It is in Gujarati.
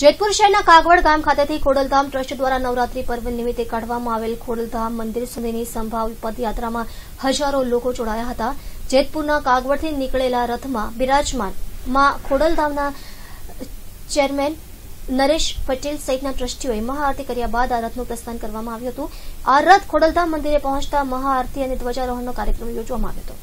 જેતપુર શહેરના કાગવડ ગામ ખાતેથી ખોડલધામ ટ્રસ્ટ દ્વારા નવરાત્રી પર્વ નિમિત્તે કાઢવામાં આવેલ ખોડલધામ મંદિર સુધીની સંભાવ પદયાત્રામાં હજારો લોકો જોડાયા હતા જેતપુરના કાગવડથી નીકળેલા રથમાં બિરાજમાન માં ખોડલધામના ચેરમેન નરેશ પટેલ સહિતના ટ્રસ્ટીઓએ મહાઆરતી કર્યા બાદ આ રથનું પ્રસ્થાન કરવામાં આવ્યું હતું આ રથ ખોડલધામ મંદિરે પહોંચતા મહાઆરતી અને ધ્વજારોહણનો કાર્યક્રમ યોજવામાં આવ્યો હતો